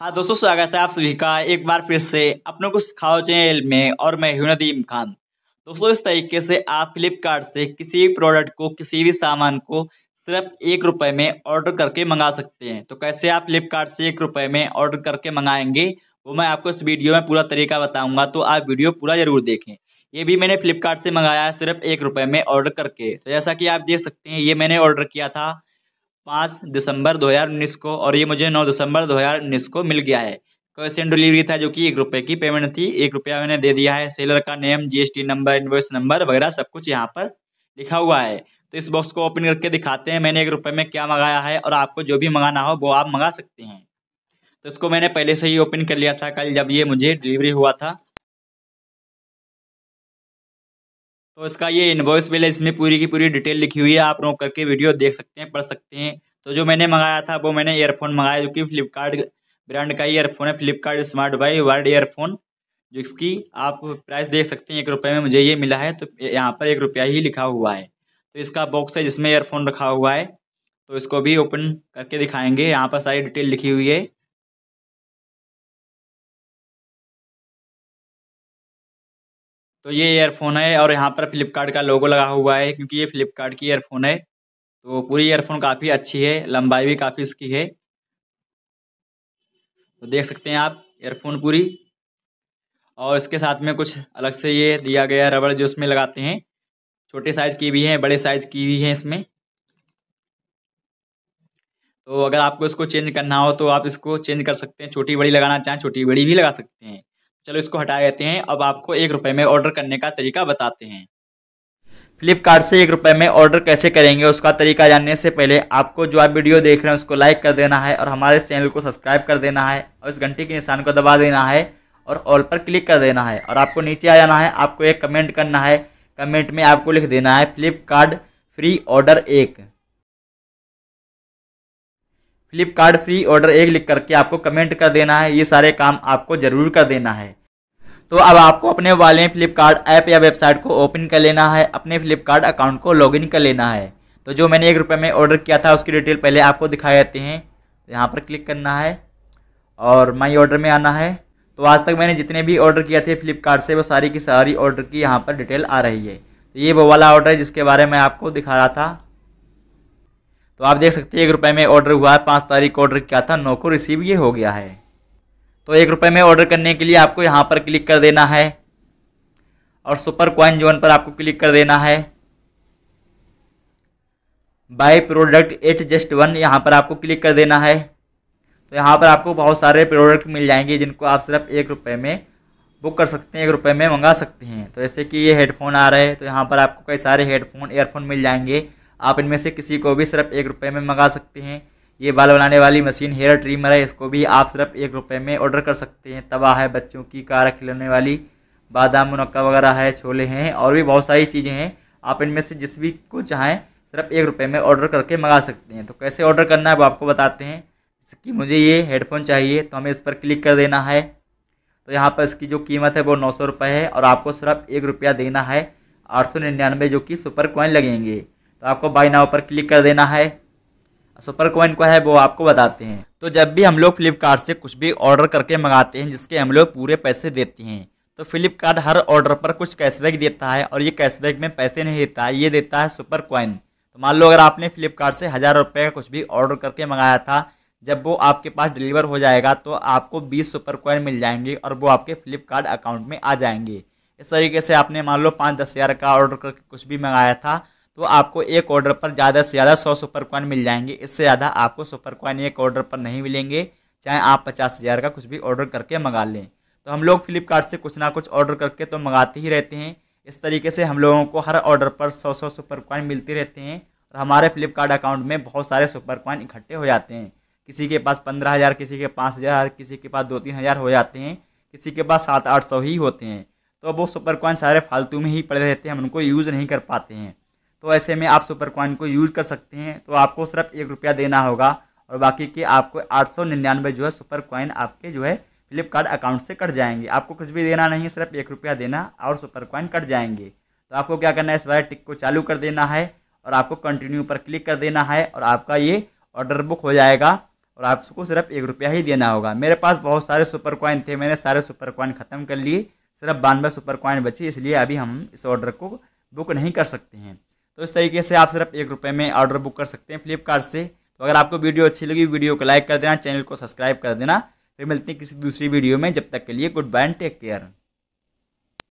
हाँ दोस्तों स्वागत है आप सभी का एक बार फिर से अपने को सिखाओ चैनल में और मैं हूं नदीम खान दोस्तों इस तरीके से आप फ्लिपकार्ट से किसी भी प्रोडक्ट को किसी भी सामान को सिर्फ एक रुपए में ऑर्डर करके मंगा सकते हैं तो कैसे आप फ्लिपकार्ट से एक रुपए में ऑर्डर करके मंगाएंगे वो मैं आपको इस वीडियो में पूरा तरीका बताऊंगा तो आप वीडियो पूरा जरूर देखें ये भी मैंने फ्लिपकार्ट से मंगाया है सिर्फ एक रुपये में ऑर्डर करके तो जैसा कि आप देख सकते हैं ये मैंने ऑर्डर किया था पाँच दिसंबर 2019 को और ये मुझे 9 दिसंबर 2019 को मिल गया है कैश ऑन डिलीवरी था जो कि एक रुपये की पेमेंट थी एक रुपया मैंने दे दिया है सेलर का name GST number invoice number वगैरह सब कुछ यहाँ पर लिखा हुआ है तो इस बॉक्स को ओपन करके दिखाते हैं मैंने एक रुपये में क्या मंगाया है और आपको जो भी मंगाना हो वो आप मंगा सकते हैं तो इसको मैंने पहले से ही ओपन कर लिया था कल जब ये मुझे डिलीवरी हुआ था तो इसका ये इन्वॉइस बिल है इसमें पूरी की पूरी डिटेल लिखी हुई है आप नोट करके वीडियो देख सकते हैं पढ़ सकते हैं तो जो मैंने मंगाया था वो मैंने ईयरफोन मंगाया जो कि फ्लिपकार्ट ब्रांड का ईयरफोन है Flipkart smart buy wired earphone जिसकी आप प्राइस देख सकते हैं एक रुपये में मुझे ये मिला है तो यहाँ पर एक रुपया ही लिखा हुआ है तो इसका बॉक्स है जिसमें ईयरफोन रखा हुआ है तो इसको भी ओपन करके दिखाएंगे यहाँ पर सारी डिटेल लिखी हुई है तो ये ईयरफोन है और यहाँ पर फ्लिपकार्ट का लोगो लगा हुआ है क्योंकि ये फ्लिपकार्ट की ईयरफोन है तो पूरी ईयरफोन काफ़ी अच्छी है लंबाई भी काफ़ी इसकी है तो देख सकते हैं आप ईयरफोन पूरी और इसके साथ में कुछ अलग से ये दिया गया रबड़ जो इसमें लगाते हैं छोटे साइज़ की भी हैं बड़े साइज़ की भी हैं इसमें तो अगर आपको इसको चेंज करना हो तो आप इसको चेंज कर सकते हैं छोटी बड़ी लगाना चाहें छोटी बड़ी भी लगा सकते हैं चलो इसको हटा देते हैं अब आपको एक रुपये में ऑर्डर करने का तरीका बताते हैं फ्लिपकार्ट से एक रुपये में ऑर्डर कैसे करेंगे उसका तरीका जानने से पहले आपको जो आप वीडियो देख रहे हैं उसको लाइक कर देना है और हमारे चैनल को सब्सक्राइब कर देना है और इस घंटे के निशान को दबा देना है और ऑल पर क्लिक कर देना है और आपको नीचे आ जाना है आपको एक कमेंट करना है कमेंट में आपको लिख देना है फ्लिपकार्ट फ्री ऑर्डर एक फ्लिपकार्ट फ्री ऑर्डर एक लिख करके आपको कमेंट कर देना है ये सारे काम आपको ज़रूर कर देना है तो अब आपको अपने वाले में फ्लिपकार्ट ऐप या वेबसाइट को ओपन कर लेना है अपने फ्लिपकार्ट अकाउंट को लॉगिन कर लेना है तो जो मैंने एक रुपये में ऑर्डर किया था उसकी डिटेल पहले आपको दिखाए जाते हैं तो यहाँ पर क्लिक करना है और माई ऑर्डर में आना है तो आज तक मैंने जितने भी ऑर्डर किए थे फ्लिपकार्ट से वो सारी की सारी ऑर्डर की यहाँ पर डिटेल आ रही है तो ये वो वाला ऑर्डर है जिसके बारे में आपको दिखा रहा था तो आप देख सकते हैं एक रुपये में ऑर्डर हुआ है पाँच तारीख को ऑर्डर किया था नौ को रिसीव ये हो गया है तो एक रुपये में ऑर्डर करने के लिए आपको यहाँ पर क्लिक कर देना है और सुपर क्वाइन जोन पर आपको क्लिक कर देना है buy product at just one यहाँ पर आपको क्लिक कर देना है तो यहाँ पर आपको बहुत सारे प्रोडक्ट मिल जाएंगे जिनको आप सिर्फ एक रुपये में बुक कर सकते हैं एक रुपये में मंगा सकते हैं तो जैसे कि ये हेडफोन आ रहे हैं तो यहाँ पर आपको कई सारे हेडफोन एयरफोन मिल जाएंगे आप इनमें से किसी को भी सिर्फ एक रुपये में मंगा सकते हैं ये बाल बनाने वाली मशीन हेयर ट्रिमर है इसको भी आप सिर्फ एक रुपये में ऑर्डर कर सकते हैं तवा है बच्चों की कार खिलौने वाली बादाम मुनक्का वगैरह है छोले हैं और भी बहुत सारी चीज़ें हैं आप इनमें से जिस भी को चाहें सिर्फ एक रुपये में ऑर्डर करके मंगा सकते हैं तो कैसे ऑर्डर करना है वो आपको बताते हैं कि मुझे ये हेडफोन चाहिए तो हमें इस पर क्लिक कर देना है तो यहाँ पर इसकी जो कीमत है वो नौ सौ रुपये है और आपको सिर्फ एक रुपया देना है आठ सौ निन्यानवे जो कि सुपर कॉइन लगेंगे तो आपको बाई नाव पर क्लिक कर देना है सुपर कॉइन का है वो आपको बताते हैं तो जब भी हम लोग फ्लिपकार्ट से कुछ भी ऑर्डर करके मंगाते हैं जिसके हम लोग पूरे पैसे देते हैं तो फ्लिपकार्ट हर ऑर्डर पर कुछ कैशबैक देता है और ये कैशबैक में पैसे नहीं देता है ये देता है सुपर कॉइन तो मान लो अगर आपने फ्लिपकार्ट से हज़ार रुपये का कुछ भी ऑर्डर करके मंगाया था जब वो आपके पास डिलीवर हो जाएगा तो आपको बीस सुपर कॉइन मिल जाएंगे और वो आपके फ्लिपकार्ट अकाउंट में आ जाएंगे इस तरीके से आपने मान लो पाँच दस हज़ार का ऑर्डर करके कुछ भी मंगाया था तो आपको एक ऑर्डर पर ज़्यादा से ज़्यादा सौ सुपर कॉइन मिल जाएंगे इससे ज़्यादा आपको सुपर कॉइन एक ऑर्डर पर नहीं मिलेंगे चाहे आप पचास हज़ार का कुछ भी ऑर्डर करके मंगा लें तो हम लोग फ्लिपकार्ट से कुछ ना कुछ ऑर्डर करके तो मंगाते ही रहते हैं इस तरीके से हम लोगों को हर ऑर्डर पर सौ सौ सुपर कॉइन मिलते रहते हैं और हमारे फ्लिपकार्ट अकाउंट में बहुत सारे सुपर कॉइन इकट्ठे हो जाते हैं किसी के पास पंद्रह हज़ार किसी के पाँच हज़ार किसी के पास दो तीन हज़ार हो जाते हैं किसी के पास सात आठ सौ ही होते हैं तो वो सुपर कॉइन सारे फालतू में ही पड़े रहते हैं हम उनको यूज़ नहीं कर पाते हैं तो ऐसे में आप सुपर कॉइन को यूज कर सकते हैं तो आपको सिर्फ एक रुपया देना होगा और बाकी के आपको आठ सौ निन्यानवे जो है सुपर कॉइन आपके जो है फ्लिपकार्ट अकाउंट से कट जाएंगे आपको कुछ भी देना नहीं सिर्फ एक रुपया देना और सुपर कॉइन कट जाएंगे तो आपको क्या करना है इस बार टिक को चालू कर देना है और आपको कंटिन्यू पर क्लिक कर देना है और आपका ये ऑर्डर बुक हो जाएगा और आपको सिर्फ एक रुपया ही देना होगा मेरे पास बहुत सारे सुपर कॉइन थे मैंने सारे सुपर कॉइन ख़त्म कर लिए सिर्फ बानवे सुपर कॉइन बची इसलिए अभी हम इस ऑर्डर को बुक नहीं कर सकते हैं तो इस तरीके से आप सिर्फ एक रुपये में ऑर्डर बुक कर सकते हैं फ्लिपकार्ट से तो अगर आपको वीडियो अच्छी लगी वीडियो को लाइक कर देना चैनल को सब्सक्राइब कर देना फिर मिलते हैं किसी दूसरी वीडियो में जब तक के लिए good bye and take care